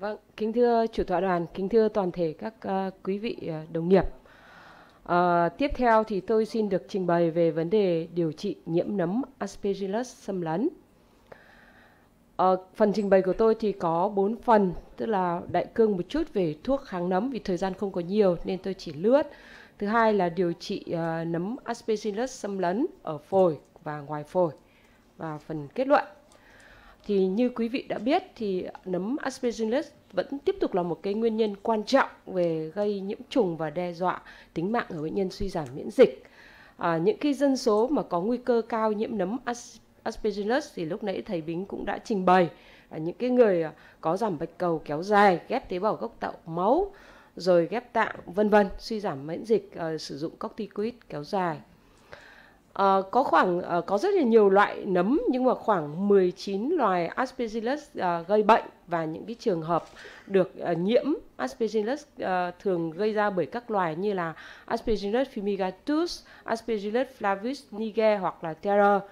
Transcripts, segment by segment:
Vâng, kính thưa chủ tọa đoàn, kính thưa toàn thể các uh, quý vị uh, đồng nghiệp. Uh, tiếp theo thì tôi xin được trình bày về vấn đề điều trị nhiễm nấm Aspergillus xâm lấn. Uh, phần trình bày của tôi thì có 4 phần, tức là đại cương một chút về thuốc kháng nấm vì thời gian không có nhiều nên tôi chỉ lướt. Thứ hai là điều trị uh, nấm Aspergillus xâm lấn ở phổi và ngoài phổi và phần kết luận thì như quý vị đã biết thì nấm aspergillus vẫn tiếp tục là một cái nguyên nhân quan trọng về gây nhiễm trùng và đe dọa tính mạng ở bệnh nhân suy giảm miễn dịch. À, những cái dân số mà có nguy cơ cao nhiễm nấm aspergillus thì lúc nãy thầy Bính cũng đã trình bày là những cái người à, có giảm bạch cầu kéo dài, ghép tế bào gốc tạo máu, rồi ghép tạng vân vân, suy giảm miễn dịch, à, sử dụng corticoid kéo dài À, có khoảng à, có rất là nhiều loại nấm nhưng mà khoảng 19 loài Aspergillus à, gây bệnh và những cái trường hợp được à, nhiễm Aspergillus à, thường gây ra bởi các loài như là Aspergillus fumigatus, Aspergillus flavus niger hoặc là terror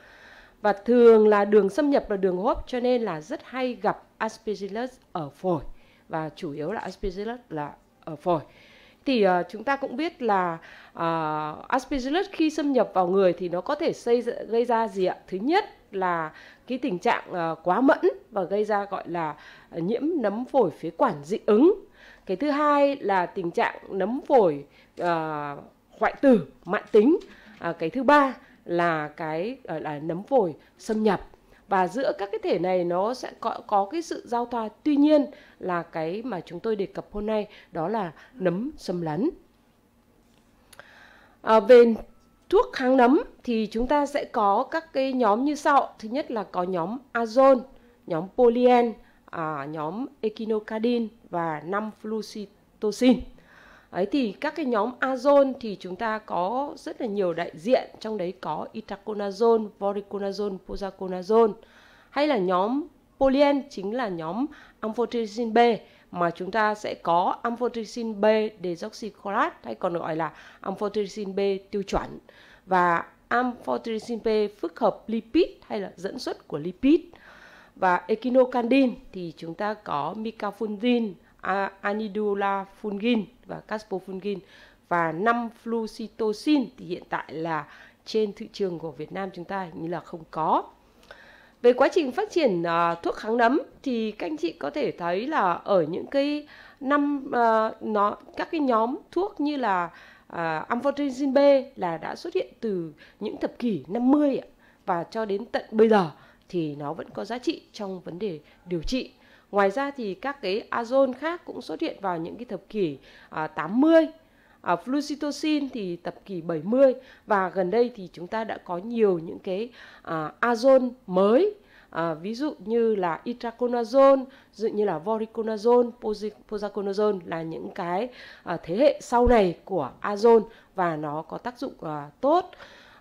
và thường là đường xâm nhập là đường hô hấp cho nên là rất hay gặp Aspergillus ở phổi và chủ yếu là Aspergillus là ở phổi thì uh, chúng ta cũng biết là uh, aspergillus khi xâm nhập vào người thì nó có thể xây gây ra gì ạ? Thứ nhất là cái tình trạng uh, quá mẫn và gây ra gọi là uh, nhiễm nấm phổi phế quản dị ứng. Cái thứ hai là tình trạng nấm phổi uh, hoại tử mãn tính. uh, cái thứ ba là cái uh, là nấm phổi xâm nhập và giữa các cái thể này nó sẽ có, có cái sự giao thoa tuy nhiên là cái mà chúng tôi đề cập hôm nay đó là nấm xâm lấn à, về thuốc kháng nấm thì chúng ta sẽ có các cái nhóm như sau thứ nhất là có nhóm azone nhóm polyen à, nhóm echinocardin và 5 flucytosine ấy thì các cái nhóm azone thì chúng ta có rất là nhiều đại diện trong đấy có itaconazole, voriconazole, posaconazole hay là nhóm polyen chính là nhóm amphotericin B mà chúng ta sẽ có amphotericin B desoxycholat hay còn gọi là amphotericin B tiêu chuẩn và amphotericin B phức hợp lipid hay là dẫn xuất của lipid và echinocandin thì chúng ta có micafungin anidolafungin và caspofungin và năm flucytosine thì hiện tại là trên thị trường của Việt Nam chúng ta như là không có. Về quá trình phát triển uh, thuốc kháng nấm thì các anh chị có thể thấy là ở những cái năm uh, nó các cái nhóm thuốc như là uh, à, amphotericin B là đã xuất hiện từ những thập kỷ 50 ạ và cho đến tận bây giờ thì nó vẫn có giá trị trong vấn đề điều trị Ngoài ra thì các cái azone khác cũng xuất hiện vào những cái thập kỷ à, 80 à, flucytosine thì thập kỷ 70 và gần đây thì chúng ta đã có nhiều những cái à, azone mới à, ví dụ như là itraconazole, dụ như là voriconazole, posaconazole là những cái à, thế hệ sau này của azone và nó có tác dụng à, tốt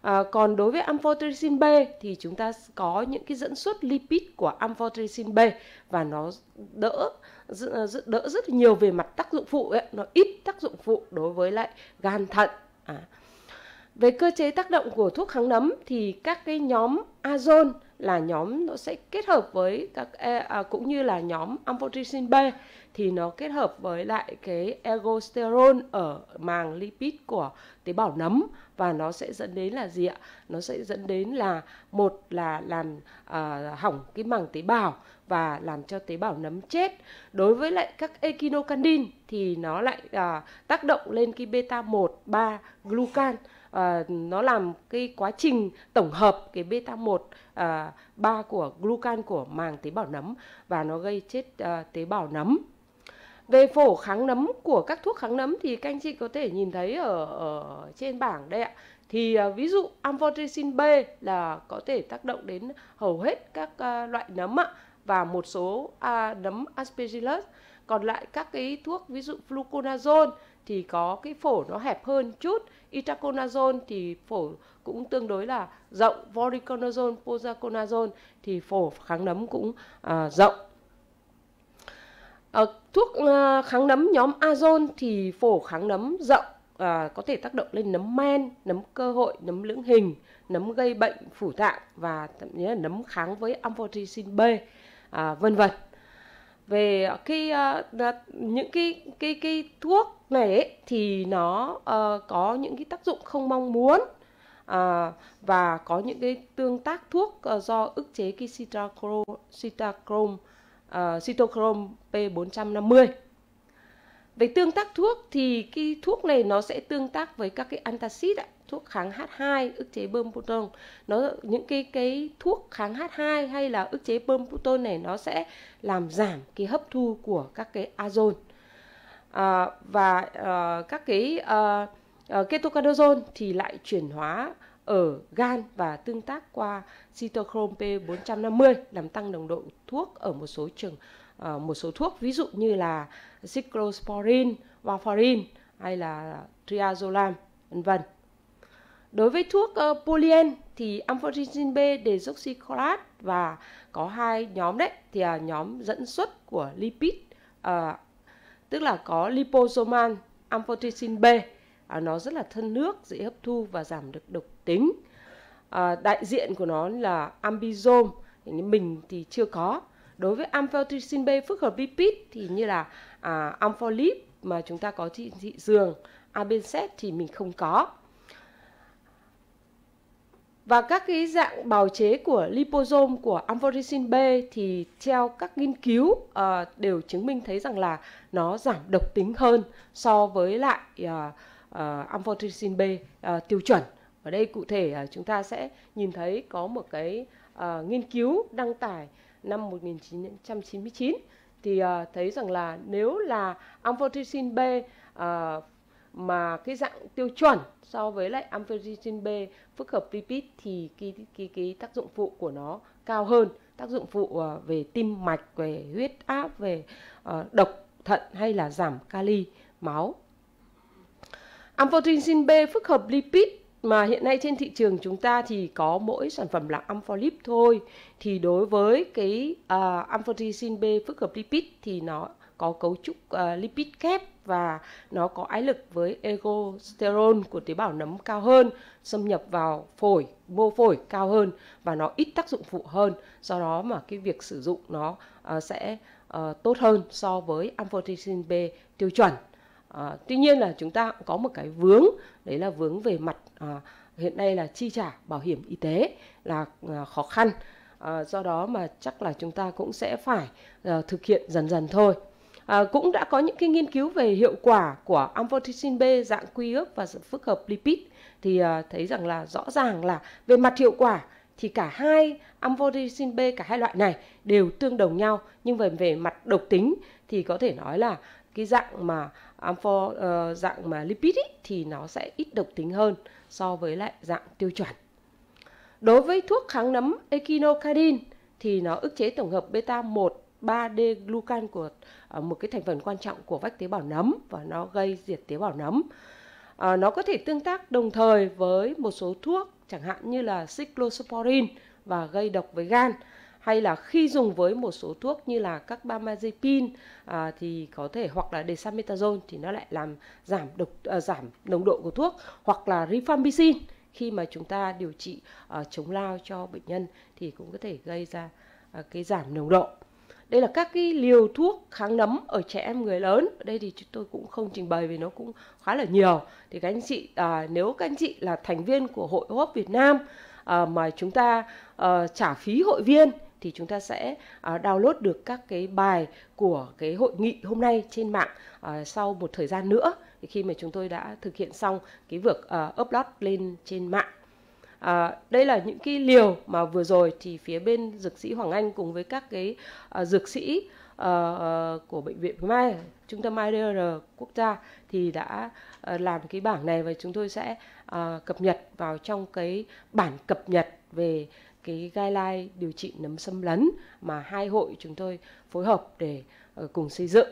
À, còn đối với amphotericin B thì chúng ta có những cái dẫn xuất lipid của amphotericin B và nó đỡ à, đỡ rất nhiều về mặt tác dụng phụ ấy, nó ít tác dụng phụ đối với lại gan thận. À, về cơ chế tác động của thuốc kháng nấm thì các cái nhóm azone là nhóm nó sẽ kết hợp với các e, à, cũng như là nhóm amphotericin B thì nó kết hợp với lại cái ergosterol ở màng lipid của tế bào nấm và nó sẽ dẫn đến là gì ạ? Nó sẽ dẫn đến là một là làm à, hỏng cái màng tế bào và làm cho tế bào nấm chết. Đối với lại các echinocandin thì nó lại à, tác động lên cái beta 1 3 glucan à, nó làm cái quá trình tổng hợp cái beta 1 à, 3 của glucan của màng tế bào nấm và nó gây chết à, tế bào nấm về phổ kháng nấm của các thuốc kháng nấm thì các anh chị có thể nhìn thấy ở, ở trên bảng đây ạ thì à, ví dụ amphotericin B là có thể tác động đến hầu hết các à, loại nấm ạ và một số à, nấm aspergillus còn lại các cái thuốc ví dụ fluconazole thì có cái phổ nó hẹp hơn chút itaconazole thì phổ cũng tương đối là rộng voriconazole posaconazole thì phổ kháng nấm cũng à, rộng à, thuốc à, kháng nấm nhóm azone thì phổ kháng nấm rộng à, có thể tác động lên nấm men nấm cơ hội nấm lưỡng hình nấm gây bệnh phủ tạng và thậm chí là nấm kháng với amphotericin B à, vân vân về khi uh, ờ, những cái cái cái thuốc này ấy, thì nó uh, có những cái tác dụng không mong muốn à, và có những cái tương tác thuốc uh, do ức chế cái citacrom citacrom uh, cytochrome P450 về tương tác thuốc thì cái thuốc này nó sẽ tương tác với các cái antacid ạ thuốc kháng H2 ức chế bơm proton nó những cái cái thuốc kháng H2 hay là ức chế bơm proton này nó sẽ làm giảm cái hấp thu của các cái azone à, và à, các cái à, à, ketoconazole thì lại chuyển hóa ở gan và tương tác qua cytochrome P450 làm tăng nồng độ thuốc ở một số trường uh, một số thuốc ví dụ như là cyclosporin, warfarin hay là triazolam vân vân. Đối với thuốc uh, ờ, polyen thì amphotericin B desoxycholat và có hai nhóm đấy thì là nhóm dẫn xuất của lipid uh, tức là có liposomal amphotericin B à, nó rất là thân nước dễ hấp thu và giảm được độc tính à, đại diện của nó là ambizom mình thì chưa có đối với amphotericin B phức hợp lipid thì như là à, ampholip mà chúng ta có thị thị trường abenset thì mình không có và các cái dạng bào chế của liposome của amphotericin B thì theo các nghiên cứu uh, đều chứng minh thấy rằng là nó giảm độc tính hơn so với lại uh, uh, amphotericin B uh, tiêu chuẩn. Ở đây cụ thể uh, chúng ta sẽ nhìn thấy có một cái uh, nghiên cứu đăng tải năm 1999 thì uh, thấy rằng là nếu là amphotericin B uh, mà cái dạng tiêu chuẩn so với lại amphotericin B phức hợp lipid thì cái, cái, cái tác dụng phụ của nó cao hơn tác dụng phụ ờ, về tim mạch về huyết áp về ờ, độc thận hay là giảm kali máu amphotericin B phức hợp lipid mà hiện nay trên thị trường chúng ta thì có mỗi sản phẩm là Amphorlip thôi thì đối với cái uh, amphotericin B phức hợp lipid thì nó có cấu trúc uh, lipid kép và nó có ái lực với ergosterol của tế bào nấm cao hơn, xâm nhập vào phổi, mô phổi cao hơn và nó ít tác dụng phụ hơn. Do đó mà cái việc sử dụng nó uh, sẽ uh, tốt hơn so với amphotericin B tiêu chuẩn. À, tuy nhiên là chúng ta cũng có một cái vướng đấy là vướng về mặt à, hiện nay là chi trả bảo hiểm y tế là à, khó khăn à, do đó mà chắc là chúng ta cũng sẽ phải à, thực hiện dần dần thôi À, cũng đã có những cái nghiên cứu về hiệu quả của amphotericin B dạng quy ước và phức hợp lipid thì à, thấy rằng là rõ ràng là về mặt hiệu quả thì cả hai amphotericin B cả hai loại này đều tương đồng nhau nhưng về về mặt độc tính thì có thể nói là cái dạng mà amphor uh, ờ, dạng mà lipid ý, thì nó sẽ ít độc tính hơn so với lại dạng tiêu chuẩn. Đối với thuốc kháng nấm echinocardin thì nó ức chế tổng hợp beta 1 3D glucan của Ờ, một cái thành phần quan trọng của vách tế bào nấm và nó gây diệt tế bào nấm. À, nó có thể tương tác đồng thời với một số thuốc chẳng hạn như là cyclosporin và gây độc với gan hay là khi dùng với một số thuốc như là các bamazepine à, ờ, thì có thể hoặc là desamethasone thì nó lại làm giảm độc à, giảm nồng độ của thuốc hoặc là rifampicin khi mà chúng ta điều trị à, chống lao cho bệnh nhân thì cũng có thể gây ra à, cái giảm nồng độ đây là các cái liều thuốc kháng nấm ở trẻ em người lớn ở đây thì chúng tôi cũng không trình bày vì nó cũng khá là nhiều thì các anh chị à, nếu các anh chị là thành viên của hội hô hấp Việt Nam à, mà chúng ta à, trả phí hội viên thì chúng ta sẽ uh, download được các cái bài của cái hội nghị hôm nay trên mạng uh, sau một thời gian nữa thì khi mà chúng tôi đã thực hiện xong cái việc uh, upload lên trên mạng À, đây là những cái liều mà vừa rồi thì phía bên dược sĩ Hoàng Anh cùng với các cái à, dược sĩ à, à của bệnh viện Mai, trung tâm IDR quốc gia thì đã à, làm cái bảng này và chúng tôi sẽ à, cập nhật vào trong cái bản cập nhật về cái guideline điều trị nấm xâm lấn mà hai hội chúng tôi phối hợp để uh, cùng xây dựng.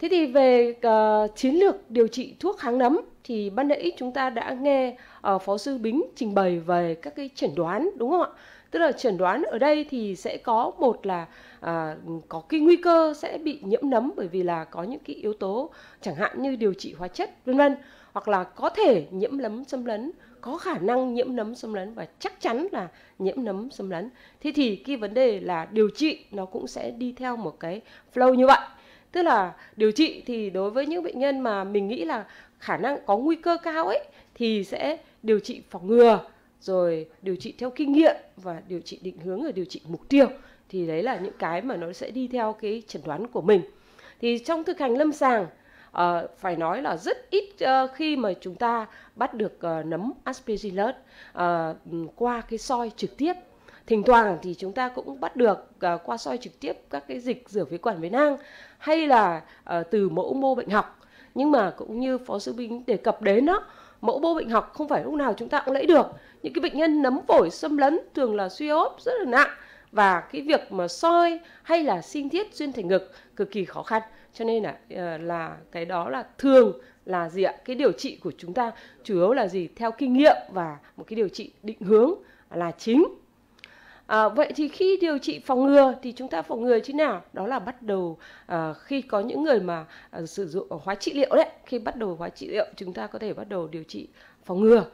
Thế thì về uh, chiến lược điều trị thuốc kháng nấm thì ban nãy chúng ta đã nghe uh, phó sư Bính trình bày về các cái chẩn đoán đúng không ạ? Tức là chẩn đoán ở đây thì sẽ có một là à, có cái nguy cơ sẽ bị nhiễm nấm bởi vì là có những cái yếu tố chẳng hạn như điều trị hóa chất vân vân hoặc là có thể nhiễm nấm xâm lấn có khả năng nhiễm nấm xâm lấn và chắc chắn là nhiễm nấm xâm lấn thế thì cái vấn đề là điều trị nó cũng sẽ đi theo một cái flow như vậy tức là điều trị thì đối với những bệnh nhân mà mình nghĩ là khả năng có nguy cơ cao ấy thì sẽ điều trị phòng ngừa rồi điều trị theo kinh nghiệm và điều trị định hướng và điều trị mục tiêu thì đấy là những cái mà nó sẽ đi theo cái chẩn đoán của mình thì trong thực hành lâm sàng uh, phải nói là rất ít uh, khi mà chúng ta bắt được uh, nấm aspergillus uh, qua cái soi trực tiếp thỉnh thoảng thì chúng ta cũng bắt được uh, qua soi trực tiếp các cái dịch rửa phế quản với nang hay là uh, từ mẫu mô bệnh học nhưng mà cũng như phó sư binh đề cập đến đó mẫu vô bệnh học không phải lúc nào chúng ta cũng lấy được những cái bệnh nhân nấm phổi xâm lấn thường là suy hốp rất là nặng và cái việc mà soi hay là sinh thiết xuyên thành ngực cực kỳ khó khăn cho nên là ờ, là cái đó là thường là gì ạ cái điều trị của chúng ta chủ yếu là gì theo kinh nghiệm và một cái điều trị định hướng là chính À, vậy thì khi điều trị phòng ngừa thì chúng ta phòng ngừa như thế nào? Đó là bắt đầu à, khi có những người mà à, sử dụng hóa trị liệu đấy, khi bắt đầu hóa trị liệu chúng ta có thể bắt đầu điều trị phòng ngừa.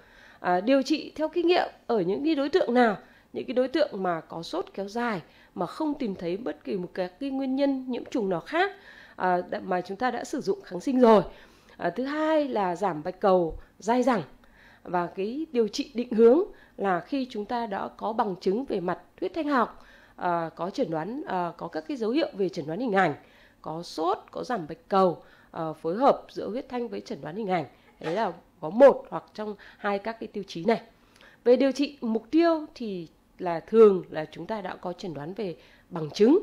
À, điều trị theo kinh nghiệm ở những cái đối tượng nào? Những cái đối tượng mà có sốt kéo dài mà không tìm thấy bất kỳ một cái, cái nguyên nhân nhiễm trùng nào khác à, mà chúng ta đã sử dụng kháng sinh rồi. À, thứ hai là giảm bạch cầu dai dẳng và cái điều trị định hướng là khi chúng ta đã có bằng chứng về mặt huyết thanh học à, có chẩn đoán à, có các cái dấu hiệu về chẩn đoán hình ảnh có sốt có giảm bạch cầu à, phối hợp giữa huyết thanh với chẩn đoán hình ảnh đấy là có một hoặc trong hai các cái tiêu chí này về điều trị mục tiêu thì là thường là chúng ta đã có chẩn đoán về bằng chứng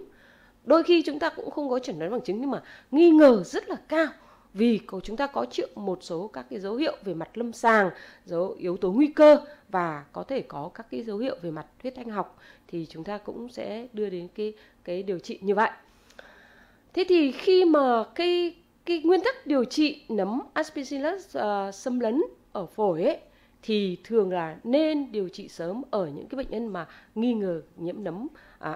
đôi khi chúng ta cũng không có chẩn đoán bằng chứng nhưng mà nghi ngờ rất là cao vì chúng ta có triệu một số các cái dấu hiệu về mặt lâm sàng, dấu yếu tố nguy cơ và có thể có các cái dấu hiệu về mặt huyết thanh học thì chúng ta cũng sẽ đưa đến cái cái điều trị như vậy. Thế thì khi mà cái cái nguyên tắc điều trị nấm aspergillus uh, xâm lấn ở phổi ấy thì thường là nên điều trị sớm ở những cái bệnh nhân mà nghi ngờ nhiễm nấm uh,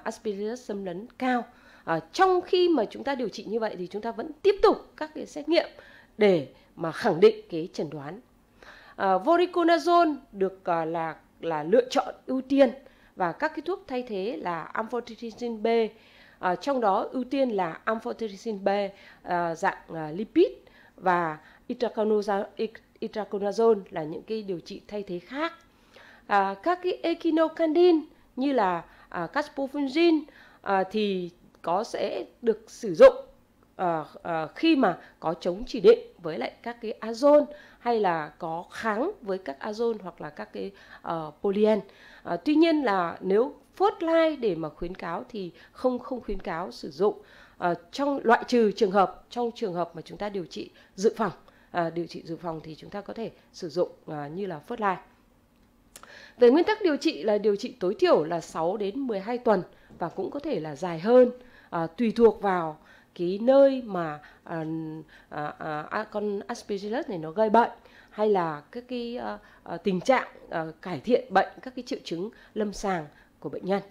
aspergillus xâm lấn cao à, trong khi mà chúng ta điều trị như vậy thì chúng ta vẫn tiếp tục các cái xét nghiệm để mà khẳng định cái chẩn đoán à, voriconazole được à, là là lựa chọn ưu tiên và các cái thuốc thay thế là amphotericin B à, trong đó ưu tiên là amphotericin B à, dạng à, lipid và itraconazole là những cái điều trị thay thế khác à, các cái echinocandin như là à, caspofungin à, thì có sẽ được sử dụng à, à, khi mà có chống chỉ định với lại các cái azon hay là có kháng với các azon hoặc là các cái uh, ờ, polyen. À, tuy nhiên là nếu phốt lai để mà khuyến cáo thì không không khuyến cáo sử dụng à, trong loại trừ trường hợp trong trường hợp mà chúng ta điều trị dự phòng à, điều trị dự phòng thì chúng ta có thể sử dụng à, như là phốt lai. Về nguyên tắc điều trị là điều trị tối thiểu là 6 đến 12 tuần và cũng có thể là dài hơn à, tùy thuộc vào cái nơi mà à à, à, à, con aspergillus này nó gây bệnh hay là các cái à, à, tình trạng à, cải thiện bệnh các cái triệu chứng lâm sàng của bệnh nhân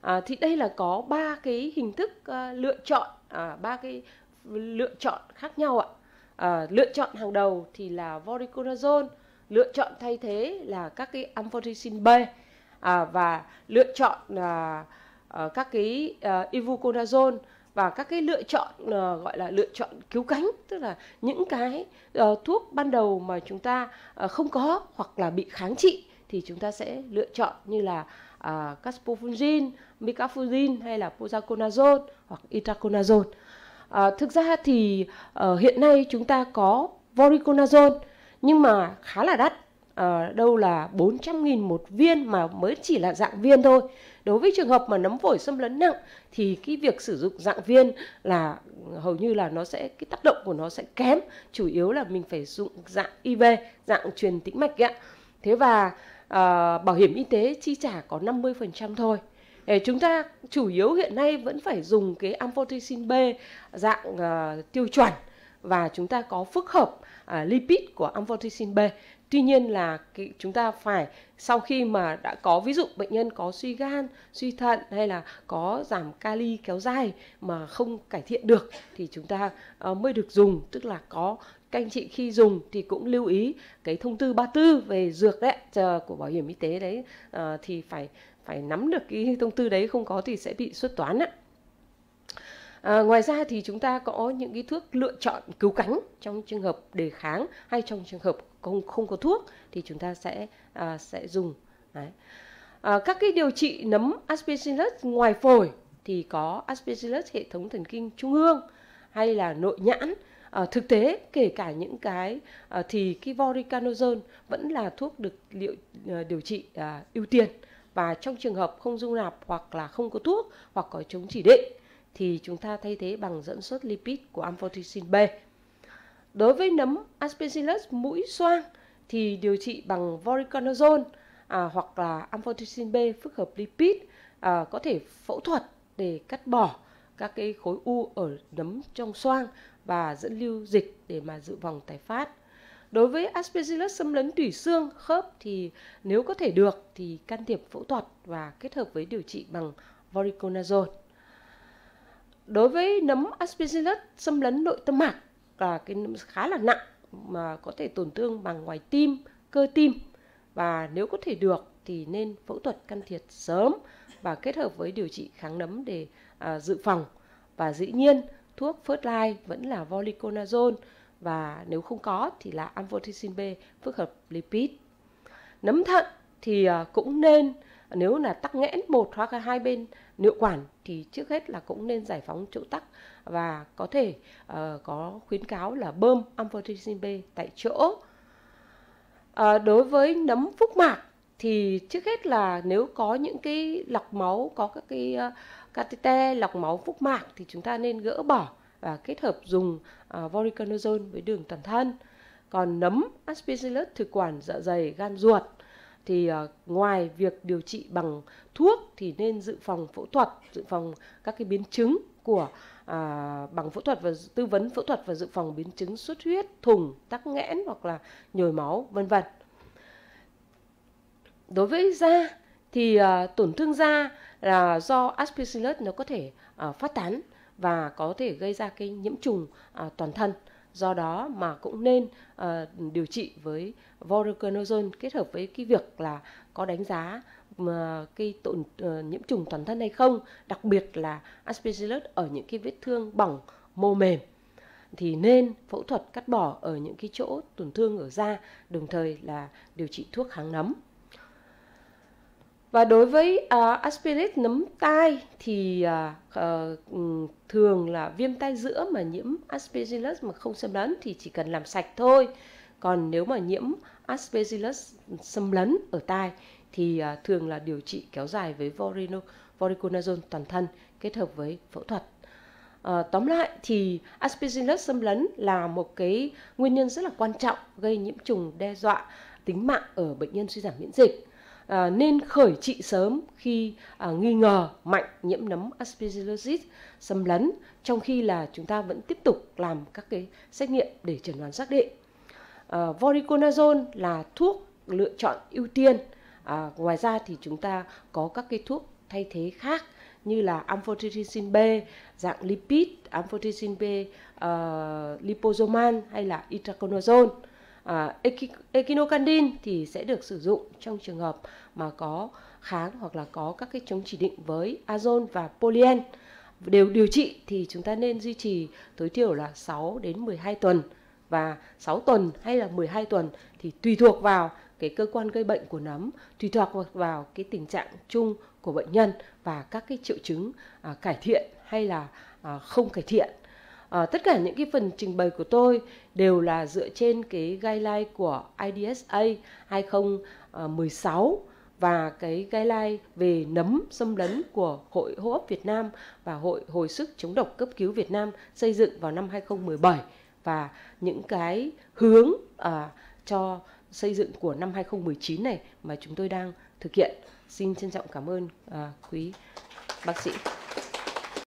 à, thì đây là có ba cái hình thức à, lựa chọn à, ba à, cái lựa chọn khác nhau ạ à, lựa chọn hàng đầu thì là voriconazole lựa chọn thay thế là các cái amphotericin B à, và lựa chọn là Ờ, các cái uh, ibuconazole và các cái lựa chọn uh, gọi là lựa chọn cứu cánh tức là những cái uh, thuốc ban đầu mà chúng ta uh, không có hoặc là bị kháng trị thì chúng ta sẽ lựa chọn như là uh, caspofungin, micafungin hay là posaconazole hoặc itraconazole. À, thực ra thì uh, hiện nay chúng ta có voriconazole nhưng mà khá là đắt à, đâu là 400.000 một viên mà mới chỉ là dạng viên thôi đối với trường hợp mà nấm phổi xâm lấn nặng thì cái việc sử dụng dạng viên là hầu như là nó sẽ cái tác động của nó sẽ kém chủ yếu là mình phải dùng dạng IV dạng truyền tĩnh mạch ạ thế và à, bảo hiểm y tế chi trả có 50% thôi để chúng ta chủ yếu hiện nay vẫn phải dùng cái amphotericin B dạng uh, tiêu chuẩn và chúng ta có phức hợp uh, lipid của amphotericin B Tuy nhiên là cái, chúng ta phải sau khi mà đã có ví dụ bệnh nhân có suy gan, suy thận hay là có giảm kali kéo dài mà không cải thiện được thì chúng ta uh, mới được dùng, tức là có các anh chị khi dùng thì cũng lưu ý cái thông tư 34 về dược đấy của bảo hiểm y tế đấy uh, thì phải phải nắm được cái thông tư đấy không có thì sẽ bị xuất toán ạ. À, ngoài ra thì chúng ta có những cái thuốc lựa chọn cứu cánh trong trường hợp đề kháng hay trong trường hợp không không có thuốc thì chúng ta sẽ à, sẽ dùng Đấy. À, các cái điều trị nấm aspergillus ngoài phổi thì có aspergillus hệ thống thần kinh trung ương hay là nội nhãn à, thực tế kể cả những cái à, thì cái voricanozone vẫn là thuốc được liệu à, điều trị à, ưu tiên và trong trường hợp không dung nạp hoặc là không có thuốc hoặc có chống chỉ định thì chúng ta thay thế bằng dẫn xuất lipid của amphotericin B Đối với nấm Aspergillus mũi xoang thì điều trị bằng voriconazole à, hoặc là amphotericin B phức hợp lipid à, có thể phẫu thuật để cắt bỏ các cái khối u ở nấm trong xoang và dẫn lưu dịch để mà dự phòng tái phát. Đối với Aspergillus xâm lấn tủy xương, khớp thì nếu có thể được thì can thiệp phẫu thuật và kết hợp với điều trị bằng voriconazole. Đối với nấm Aspergillus xâm lấn nội tâm mạc là cái khá là nặng mà có thể tổn thương bằng ngoài tim, cơ tim và nếu có thể được thì nên phẫu thuật can thiệp sớm và kết hợp với điều trị kháng nấm để à, dự phòng và dĩ nhiên thuốc first line vẫn là voliconazole và nếu không có thì là amphotericin B phức hợp lipid. Nấm thận thì à, cũng nên nếu là tắc nghẽn một hoặc hai bên niệu quản thì trước hết là cũng nên giải phóng chỗ tắc và có thể uh, có khuyến cáo là bơm amphotericin B tại chỗ. Uh, đối với nấm phúc mạc thì trước hết là nếu có những cái lọc máu có các cái uh, catheter lọc máu phúc mạc thì chúng ta nên gỡ bỏ và kết hợp dùng uh, voriconazole với đường toàn thân. Còn nấm aspergillus thực quản dạ dày gan ruột thì ờ, ngoài việc điều trị bằng thuốc thì nên dự phòng phẫu thuật, dự phòng các cái biến chứng của à, bằng phẫu thuật và tư vấn phẫu thuật và dự phòng biến chứng xuất huyết, thùng, tắc nghẽn hoặc là nhồi máu vân vân. Đối với da thì à, tổn thương da là do aspergillus nó có thể à, phát tán và có thể gây ra cái nhiễm trùng à, toàn thân do đó mà cũng nên uh, điều trị với voriconazole kết hợp với cái việc là có đánh giá mà ờ, cái tổn uh, nhiễm trùng toàn thân hay không đặc biệt là aspergillus ở những cái vết thương bỏng mô mềm thì nên phẫu thuật cắt bỏ ở những cái chỗ tổn thương ở da đồng thời là điều trị thuốc kháng nấm và đối với uh, à, aspirin nấm tai thì uh, thường là viêm tai giữa mà nhiễm aspergillus mà không xâm lấn thì chỉ cần làm sạch thôi còn nếu mà nhiễm aspergillus xâm lấn ở tai thì uh, thường là điều trị kéo dài với vorino, voriconazole toàn thân kết hợp với phẫu thuật À, tóm lại thì aspergillus xâm lấn là một cái nguyên nhân rất là quan trọng gây nhiễm trùng đe dọa tính mạng ở bệnh nhân suy giảm miễn dịch à, nên khởi trị sớm khi à, nghi ngờ mạnh nhiễm nấm aspergillosis xâm lấn trong khi là chúng ta vẫn tiếp tục làm các cái xét nghiệm để chẩn đoán xác định. À, voriconazole là thuốc lựa chọn ưu tiên. À, ngoài ra thì chúng ta có các cái thuốc thay thế khác như là amphotericin B dạng lipid, amphotericin B uh, liposomal hay là itraconazole. À, echinocandin thì sẽ được sử dụng trong trường hợp mà có kháng hoặc là có các cái chống chỉ định với azon và polyen đều điều trị thì chúng ta nên duy trì tối thiểu là 6 đến 12 tuần và 6 tuần hay là 12 tuần thì tùy thuộc vào cái cơ quan gây bệnh của nấm, tùy thuộc vào cái tình trạng chung của bệnh nhân và các cái triệu chứng à, cải thiện hay là à, không cải thiện. À, tất cả những cái phần trình bày của tôi đều là dựa trên cái guideline của IDSA 2016 và cái guideline về nấm xâm lấn của Hội Hô hấp Việt Nam và Hội Hồi sức chống độc cấp cứu Việt Nam xây dựng vào năm 2017 và những cái hướng à, cho xây dựng của năm 2019 này mà chúng tôi đang thực hiện. Xin trân trọng cảm ơn à, quý bác sĩ.